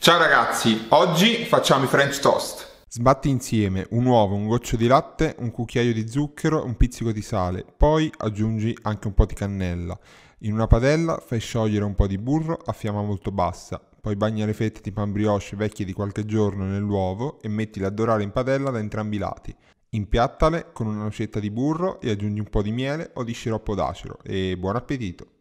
Ciao ragazzi, oggi facciamo i French toast. Sbatti insieme un uovo, un goccio di latte, un cucchiaio di zucchero, un pizzico di sale, poi aggiungi anche un po' di cannella. In una padella fai sciogliere un po' di burro a fiamma molto bassa, poi bagna le fette di pan brioche vecchie di qualche giorno nell'uovo e mettile a dorare in padella da entrambi i lati. Impiattale con una nocetta di burro e aggiungi un po' di miele o di sciroppo d'acero e buon appetito!